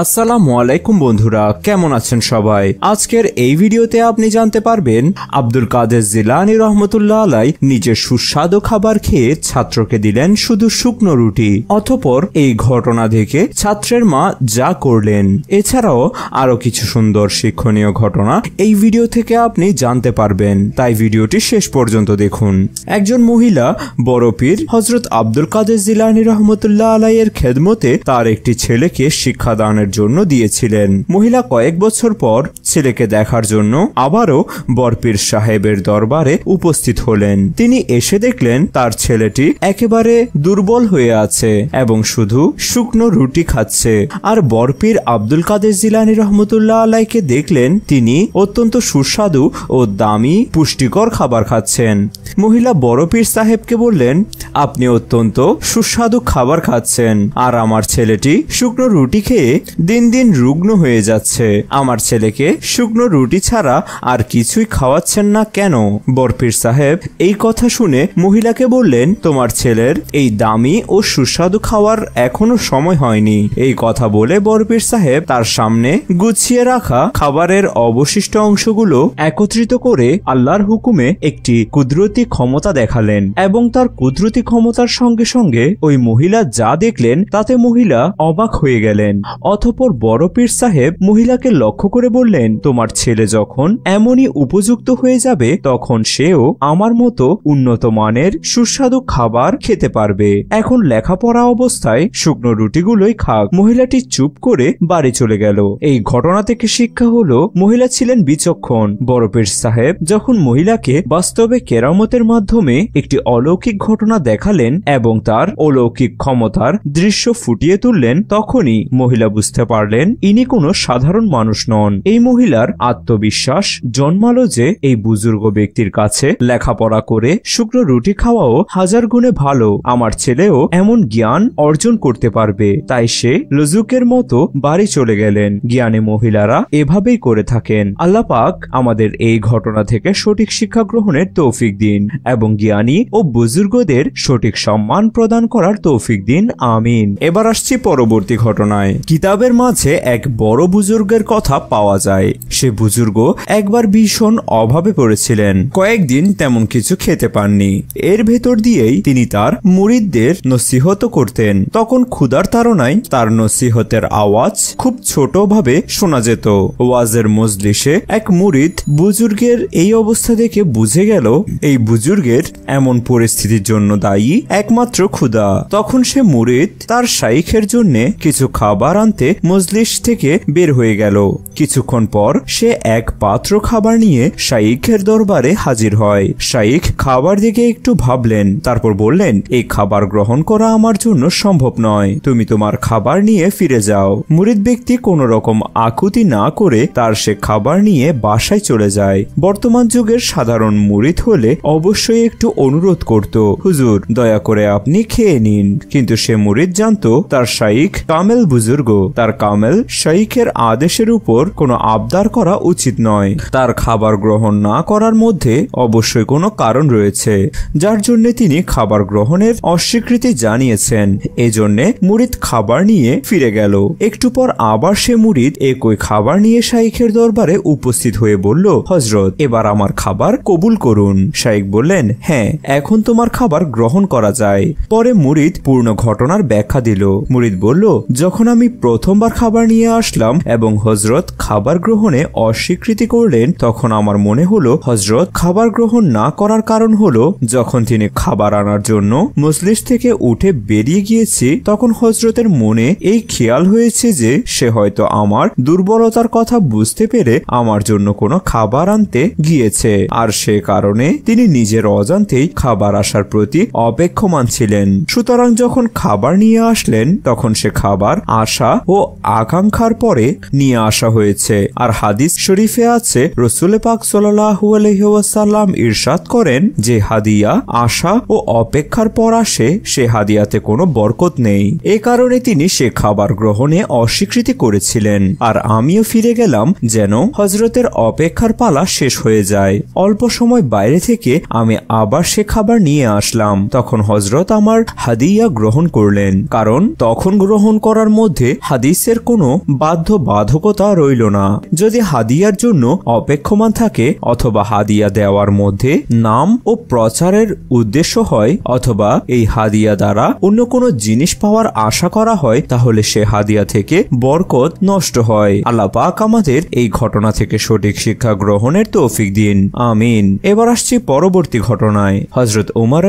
আসসালামু আলাইকুম বন্ধুরা কেমন আছেন সবাই আজকের এই ভিডিওতে আপনি জানতে পারবেন আব্দুল কাদের জিলানি রহমতুল্লাহ আলাই নিজের সুস্বাদু খাবার খেয়ে ছাত্রকে দিলেন শুধু শুকনো রুটি অথপর এই ঘটনা দেখে ছাত্রের মা যা করলেন এছাড়াও আরও কিছু সুন্দর শিক্ষণীয় ঘটনা এই ভিডিও থেকে আপনি জানতে পারবেন তাই ভিডিওটি শেষ পর্যন্ত দেখুন একজন মহিলা বড় পীর হজরত আব্দুল কাদের জিলানি রহমতুল্লাহ আলাইয়ের খেদমতে তার একটি ছেলেকে শিক্ষাদানের সন্তানের জন্য দিয়েছিলেন মহিলা কয়েক বছর পর ছেলেকে দেখার জন্য আবারও বরপীর সাহেবের দরবারে উপস্থিত হলেন তিনি এসে দেখলেন তার ছেলেটি একেবারে দুর্বল হয়ে আছে এবং শুধু শুকনো রুটি খাচ্ছে আর বরপীর আব্দুল কাদের জিলানি রহমতুল্লাহ আলাইকে দেখলেন তিনি অত্যন্ত সুস্বাদু ও দামি পুষ্টিকর খাবার খাচ্ছেন মহিলা বরপীর সাহেবকে বললেন আপনি অত্যন্ত সুস্বাদু খাবার খাচ্ছেন আর আমার ছেলেটি শুকনো রুটি খেয়ে দিন দিন রুগ্ন হয়ে যাচ্ছে আমার ছেলেকে শুকনো রুটি ছাড়া আর কিছুই খাওয়াচ্ছেন না কেন বরফির সাহেব এই কথা শুনে মহিলাকে বললেন তোমার ছেলের এই দামি ও সুস্বাদু খাওয়ার এখনো সময় হয়নি এই কথা বলে বরফির সাহেব তার সামনে গুছিয়ে রাখা খাবারের অবশিষ্ট অংশগুলো একত্রিত করে আল্লাহর হুকুমে একটি কুদরতি ক্ষমতা দেখালেন এবং তার কুদরতি ক্ষমতার সঙ্গে সঙ্গে ওই মহিলা যা দেখলেন তাতে মহিলা অবাক হয়ে গেলেন অত অথপর বড় পীর সাহেব মহিলাকে লক্ষ্য করে বললেন তোমার ছেলে যখন এমনই উপযুক্ত হয়ে যাবে তখন সেও আমার মতো উন্নত মানের সুস্বাদু খাবার খেতে পারবে এখন লেখাপড়া অবস্থায় শুকনো রুটিগুলোই খাক মহিলাটি চুপ করে বাড়ি চলে গেল এই ঘটনা থেকে শিক্ষা হলো মহিলা ছিলেন বিচক্ষণ বরফের সাহেব যখন মহিলাকে বাস্তবে কেরামতের মাধ্যমে একটি অলৌকিক ঘটনা দেখালেন এবং তার অলৌকিক ক্ষমতার দৃশ্য ফুটিয়ে তুললেন তখনই মহিলা বুঝতে বুঝতে পারলেন ইনি কোনো সাধারণ মানুষ নন এই মহিলার আত্মবিশ্বাস জন্মালো যে এই বুজুর্গ ব্যক্তির কাছে লেখাপড়া করে শুক্র রুটি খাওয়াও হাজার গুণে ভালো আমার ছেলেও এমন জ্ঞান অর্জন করতে পারবে তাই সে লজুকের মতো বাড়ি চলে গেলেন জ্ঞানে মহিলারা এভাবেই করে থাকেন আল্লাপাক আমাদের এই ঘটনা থেকে সঠিক শিক্ষা গ্রহণের তৌফিক দিন এবং জ্ঞানী ও বুজুর্গদের সঠিক সম্মান প্রদান করার তৌফিক দিন আমিন এবার আসছি পরবর্তী ঘটনায় কিতাব কিতাবের মাঝে এক বড় বুজুর্গের কথা পাওয়া যায় সে বুজুর্গ একবার ভীষণ অভাবে পড়েছিলেন কয়েকদিন তেমন কিছু খেতে পাননি এর ভেতর দিয়েই তিনি তার মুরিদদের নসিহত করতেন তখন ক্ষুধার তাড়নায় তার নসিহতের আওয়াজ খুব ছোটভাবে শোনা যেত ওয়াজের মজলিসে এক মুরিদ বুজুর্গের এই অবস্থা দেখে বুঝে গেল এই বুজুর্গের এমন পরিস্থিতির জন্য দায়ী একমাত্র ক্ষুধা তখন সে মুরিদ তার শাইখের জন্য কিছু খাবার আনতে মজলিস থেকে বের হয়ে গেল কিছুক্ষণ পর সে এক পাত্র খাবার নিয়ে শাইখের দরবারে হাজির হয় শাইখ খাবার দিকে একটু ভাবলেন তারপর বললেন এই খাবার গ্রহণ করা আমার জন্য সম্ভব নয় তুমি তোমার খাবার নিয়ে ফিরে যাও মুরিদ ব্যক্তি কোন রকম আকুতি না করে তার সে খাবার নিয়ে বাসায় চলে যায় বর্তমান যুগের সাধারণ মুরিদ হলে অবশ্যই একটু অনুরোধ করত হুজুর দয়া করে আপনি খেয়ে নিন কিন্তু সে মুরিদ জানত তার শাইখ কামেল বুজুর্গ তার তার কামেল শাইখের আদেশের উপর কোনো আবদার করা উচিত নয় তার খাবার গ্রহণ না করার মধ্যে অবশ্যই কোনো কারণ রয়েছে যার জন্য তিনি খাবার গ্রহণের অস্বীকৃতি জানিয়েছেন এজন্যে মুরিদ খাবার নিয়ে ফিরে গেল একটু পর আবার সে মুরিদ একই খাবার নিয়ে শাইখের দরবারে উপস্থিত হয়ে বলল হজরত এবার আমার খাবার কবুল করুন শাইখ বললেন হ্যাঁ এখন তোমার খাবার গ্রহণ করা যায় পরে মুরিদ পূর্ণ ঘটনার ব্যাখ্যা দিল মুরিদ বলল যখন আমি প্রথম প্রথমবার খাবার নিয়ে আসলাম এবং হজরত খাবার গ্রহণে অস্বীকৃতি করলেন তখন আমার মনে হলো হজরত খাবার গ্রহণ না করার কারণ হলো যখন তিনি খাবার আনার জন্য মজলিস থেকে উঠে বেরিয়ে গিয়েছি তখন হজরতের মনে এই খেয়াল হয়েছে যে সে হয়তো আমার দুর্বলতার কথা বুঝতে পেরে আমার জন্য কোনো খাবার আনতে গিয়েছে আর সে কারণে তিনি নিজের অজান্তেই খাবার আসার প্রতি অপেক্ষমান ছিলেন সুতরাং যখন খাবার নিয়ে আসলেন তখন সে খাবার আসা ও আকাঙ্ক্ষার পরে নিয়ে আসা হয়েছে আর হাদিস শরীফে আছে রসুল পাক সাল্লাম ইরশাদ করেন যে হাদিয়া আশা ও অপেক্ষার পর আসে সে হাদিয়াতে কোনো বরকত নেই এ কারণে তিনি সে খাবার গ্রহণে অস্বীকৃতি করেছিলেন আর আমিও ফিরে গেলাম যেন হজরতের অপেক্ষার পালা শেষ হয়ে যায় অল্প সময় বাইরে থেকে আমি আবার সে খাবার নিয়ে আসলাম তখন হজরত আমার হাদিয়া গ্রহণ করলেন কারণ তখন গ্রহণ করার মধ্যে হাদিসের কোনো বাধ্যবাধকতা রইল না যদি হাদিয়ার জন্য অপেক্ষমান থাকে অথবা হাদিয়া দেওয়ার মধ্যে নাম ও প্রচারের উদ্দেশ্য হয় অথবা এই হাদিয়া দ্বারা অন্য কোনো জিনিস পাওয়ার আশা করা হয় তাহলে সে হাদিয়া থেকে বরকত নষ্ট হয় আল্লাপাক আমাদের এই ঘটনা থেকে সঠিক শিক্ষা গ্রহণের তৌফিক দিন আমিন এবার আসছি পরবর্তী ঘটনায় হজরত উমার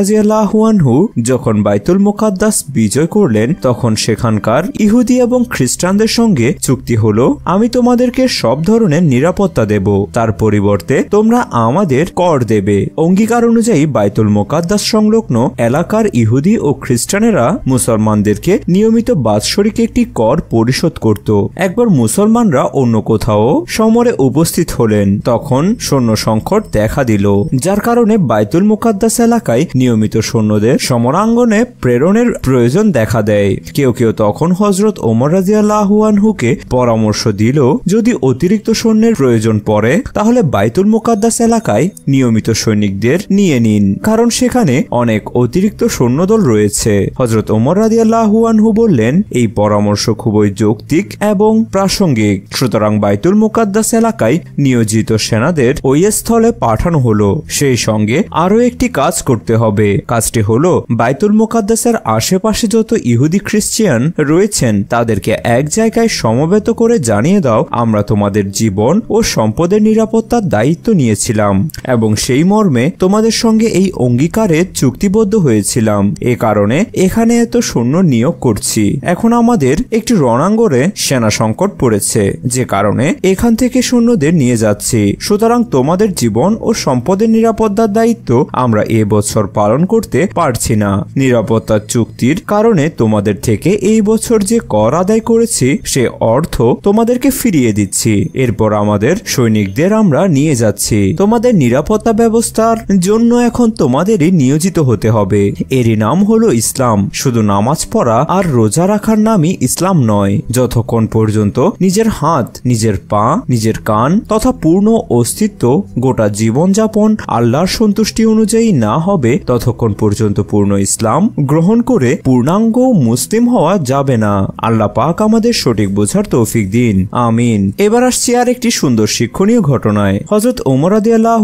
আনহু যখন বাইতুল মোকাদ্দাস বিজয় করলেন তখন সেখানকার ইহুদি এবং খ্রিস্টানদের সঙ্গে চুক্তি হল আমি তোমাদেরকে সব ধরনের নিরাপত্তা দেব তার পরিবর্তে তোমরা আমাদের কর দেবে অঙ্গীকার অনুযায়ী বাইতুল মোকাদ্দাস সংলগ্ন এলাকার ইহুদি ও খ্রিস্টানেরা মুসলমানদেরকে নিয়মিত বাৎসরিক একটি কর পরিশোধ করত একবার মুসলমানরা অন্য কোথাও সমরে উপস্থিত হলেন তখন সৈন্য সংকট দেখা দিল যার কারণে বাইতুল মুকাদ্দাস এলাকায় নিয়মিত সৈন্যদের সমরাঙ্গনে প্রেরণের প্রয়োজন দেখা দেয় কেউ কেউ তখন হজরত ওমর রাজি রাজিয়ালাহুয়ানহুকে পরামর্শ দিল যদি অতিরিক্ত সৈন্যের প্রয়োজন পড়ে তাহলে বাইতুল মোকাদ্দাস এলাকায় নিয়মিত সৈনিকদের নিয়ে নিন কারণ সেখানে অনেক অতিরিক্ত সৈন্যদল রয়েছে হজরত ওমর রাজিয়ালাহুয়ানহু বললেন এই পরামর্শ খুবই যৌক্তিক এবং প্রাসঙ্গিক সুতরাং বাইতুল মোকাদ্দাস এলাকায় নিয়োজিত সেনাদের ওই স্থলে পাঠানো হলো সেই সঙ্গে আরও একটি কাজ করতে হবে কাজটি হলো বাইতুল মোকাদ্দাসের আশেপাশে যত ইহুদি খ্রিস্টিয়ান রয়েছেন তাদেরকে এক জায়গায় সমবেত করে জানিয়ে দাও আমরা তোমাদের জীবন ও সম্পদের নিরাপত্তার দায়িত্ব নিয়েছিলাম এবং সেই মর্মে তোমাদের সঙ্গে এই অঙ্গীকারে চুক্তিবদ্ধ হয়েছিলাম এ কারণে এখানে এত সৈন্য নিয়োগ করছি এখন আমাদের একটি রণাঙ্গরে সেনা সংকট পড়েছে যে কারণে এখান থেকে সৈন্যদের নিয়ে যাচ্ছি সুতরাং তোমাদের জীবন ও সম্পদের নিরাপত্তার দায়িত্ব আমরা এ বছর পালন করতে পারছি না নিরাপত্তার চুক্তির কারণে তোমাদের থেকে এই বছর যে কর আদায় করেছি সে অর্থ তোমাদেরকে ফিরিয়ে দিচ্ছি এরপর আমাদের সৈনিকদের আমরা নিয়ে যাচ্ছি তোমাদের নিরাপত্তা ব্যবস্থার জন্য এখন তোমাদেরই নিয়োজিত হতে হবে এরই নাম হলো ইসলাম শুধু নামাজ পড়া আর রোজা রাখার নামই ইসলাম নয় যতক্ষণ পর্যন্ত নিজের হাত নিজের পা নিজের কান তথা পূর্ণ অস্তিত্ব গোটা জীবনযাপন আল্লাহর সন্তুষ্টি অনুযায়ী না হবে ততক্ষণ পর্যন্ত পূর্ণ ইসলাম গ্রহণ করে পূর্ণাঙ্গ মুসলিম হওয়া যাবে না আল্লাহ পাক আমাদের সঠিক বোঝার তৌফিক দিন আমিন এবার আসছি আর একটি সুন্দর শিক্ষণীয় ঘটনায় হজরত ওমর আদি আল্লাহ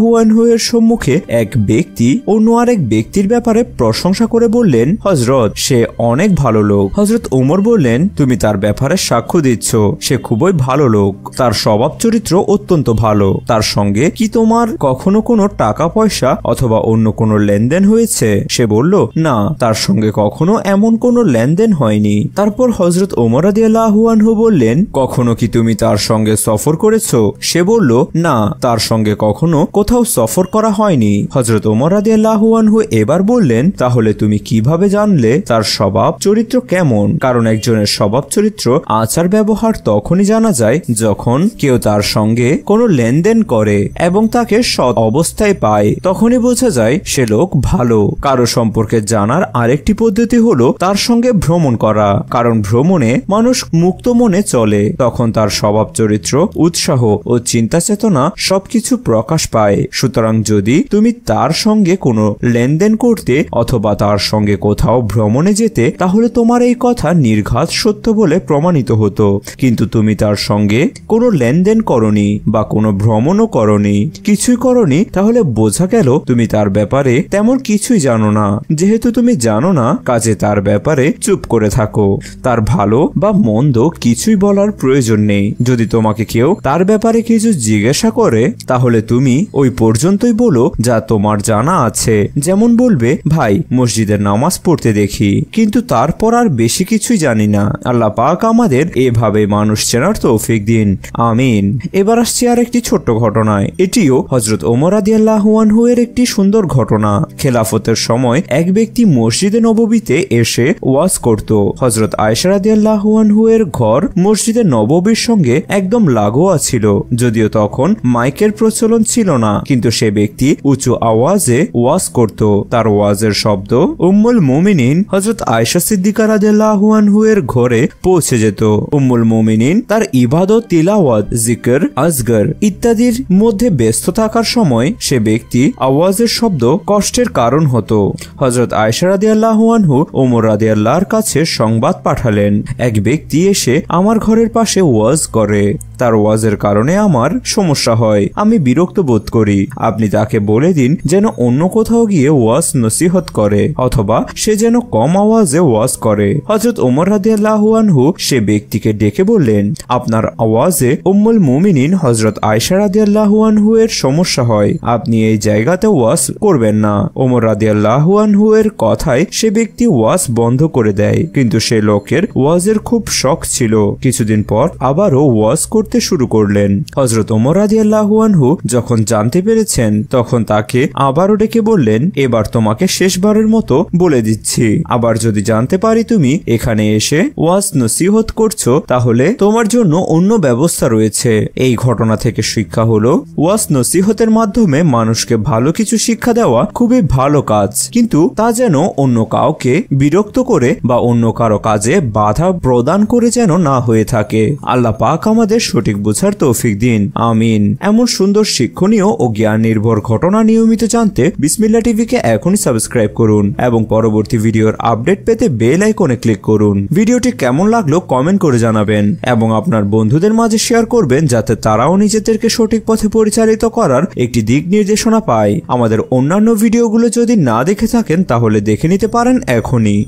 এর সম্মুখে এক ব্যক্তি অন্য আরেক ব্যক্তির ব্যাপারে প্রশংসা করে বললেন হজরত সে অনেক ভালো লোক হজরত ওমর বললেন তুমি তার ব্যাপারে সাক্ষ্য দিচ্ছ সে খুবই ভালো লোক তার স্বভাব চরিত্র অত্যন্ত ভালো তার সঙ্গে কি তোমার কখনো কোনো টাকা পয়সা অথবা অন্য কোনো লেনদেন হয়েছে সে বলল না তার সঙ্গে কখনো এমন কোনো লেনদেন হয়নি তারপর হজরত ওমর আদি রাদিয়াল্লাহু বললেন কখনো কি তুমি তার সঙ্গে সফর করেছ সে বলল না তার সঙ্গে কখনো কোথাও সফর করা হয়নি হজরত ওমর রাদিয়াল্লাহু আনহু এবার বললেন তাহলে তুমি কিভাবে জানলে তার স্বভাব চরিত্র কেমন কারণ একজনের স্বভাব চরিত্র আচার ব্যবহার তখনই জানা যায় যখন কেউ তার সঙ্গে কোনো লেনদেন করে এবং তাকে সৎ অবস্থায় পায় তখনই বোঝা যায় সে লোক ভালো কারো সম্পর্কে জানার আরেকটি পদ্ধতি হলো তার সঙ্গে ভ্রমণ করা কারণ ভ্রমণে মানুষ মানুষ মুক্ত মনে চলে তখন তার স্বভাব চরিত্র উৎসাহ ও চিন্তা চেতনা সবকিছু প্রকাশ পায় সুতরাং যদি তুমি তার সঙ্গে কোনো লেনদেন করতে অথবা তার সঙ্গে কোথাও ভ্রমণে যেতে তাহলে তোমার এই কথা নির্ঘাত সত্য বলে প্রমাণিত হতো কিন্তু তুমি তার সঙ্গে কোনো লেনদেন করনি বা কোনো ভ্রমণও করনি কিছুই করনি তাহলে বোঝা গেল তুমি তার ব্যাপারে তেমন কিছুই জানো না যেহেতু তুমি জানো না কাজে তার ব্যাপারে চুপ করে থাকো তার ভালো বা মন্দ কিছুই বলার প্রয়োজন নেই যদি তোমাকে কেউ তার ব্যাপারে কিছু জিজ্ঞাসা করে তাহলে তুমি ওই পর্যন্তই বলো যা তোমার জানা আছে যেমন বলবে ভাই মসজিদের নামাজ পড়তে দেখি কিন্তু তারপর আর বেশি কিছুই জানি না আল্লাহ পাক আমাদের এভাবে মানুষ চেনার তৌফিক দিন আমিন এবার আসছি আর একটি ছোট্ট ঘটনায় এটিও হজরত ওমর আদি আল্লাহুয়ানহু হুয়ের একটি সুন্দর ঘটনা খেলাফতের সময় এক ব্যক্তি মসজিদে নববীতে এসে ওয়াজ করত হজরত আয়সার আদি হুয়ের ঘর মসজিদে নববীর সঙ্গে একদম লাগোয়া ছিল যদিও তখন মাইকের প্রচলন ছিল না কিন্তু সে ব্যক্তি উঁচু আওয়াজে ওয়াজ করত তার ওয়াজের শব্দ উম্মুল মোমিনিন হজরত আয়সা সিদ্দিকা রাজেল্লাহু হুয়ের ঘরে পৌঁছে যেত উম্মুল মোমিনিন তার ইবাদ তিলাওয়াত জিকর আজগর ইত্যাদির মধ্যে ব্যস্ত থাকার সময় সে ব্যক্তি আওয়াজের শব্দ কষ্টের কারণ হতো হজরত আয়সা রাদিয়াল্লাহু উমর রাদিয়াল্লাহর কাছে সংবাদ পাঠালেন এক ব্যক্তি ব্যক্তি এসে আমার ঘরের পাশে ওয়াজ করে তার ওয়াজের কারণে আমার সমস্যা হয় আমি বিরক্ত বোধ করি আপনি তাকে বলে দিন যেন অন্য কোথাও গিয়ে ওয়াজ নসিহত করে অথবা সে যেন কম আওয়াজে ওয়াজ করে হজরত ওমর রাদিয়াল্লাহু সে ব্যক্তিকে ডেকে বললেন আপনার আওয়াজে উম্মুল মুমিনিন হজরত আয়সা রাদিয়াল্লাহুয়ানহু এর সমস্যা হয় আপনি এই জায়গাতে ওয়াজ করবেন না ওমর রাদিয়াল্লাহুয়ানহু এর কথায় সে ব্যক্তি ওয়াজ বন্ধ করে দেয় কিন্তু সে লোকের ওয়াজের খুব শখ ছিল কিছুদিন পর আবারও ওয়াজ করতে শুরু করলেন হজরত ওমর আদি আল্লাহানহু যখন জানতে পেরেছেন তখন তাকে আবারও ডেকে বললেন এবার তোমাকে শেষবারের মতো বলে দিচ্ছি আবার যদি জানতে পারি তুমি এখানে এসে ওয়াজ নসিহত করছো তাহলে তোমার জন্য অন্য ব্যবস্থা রয়েছে এই ঘটনা থেকে শিক্ষা হলো ওয়াজ নসিহতের মাধ্যমে মানুষকে ভালো কিছু শিক্ষা দেওয়া খুবই ভালো কাজ কিন্তু তা যেন অন্য কাউকে বিরক্ত করে বা অন্য কারো কাজে বাধা প্রদান দান করে যেন না হয়ে থাকে আল্লাহ পাক আমাদের সঠিক বোঝার তৌফিক দিন আমিন এমন সুন্দর শিক্ষণীয় ও জ্ঞান নির্ভর ঘটনা নিয়মিত জানতে বিসমিল্লা টিভিকে এখনই সাবস্ক্রাইব করুন এবং পরবর্তী ভিডিওর আপডেট পেতে বেল আইকনে ক্লিক করুন ভিডিওটি কেমন লাগলো কমেন্ট করে জানাবেন এবং আপনার বন্ধুদের মাঝে শেয়ার করবেন যাতে তারাও নিজেদেরকে সঠিক পথে পরিচালিত করার একটি দিক নির্দেশনা পায় আমাদের অন্যান্য ভিডিওগুলো যদি না দেখে থাকেন তাহলে দেখে নিতে পারেন এখনই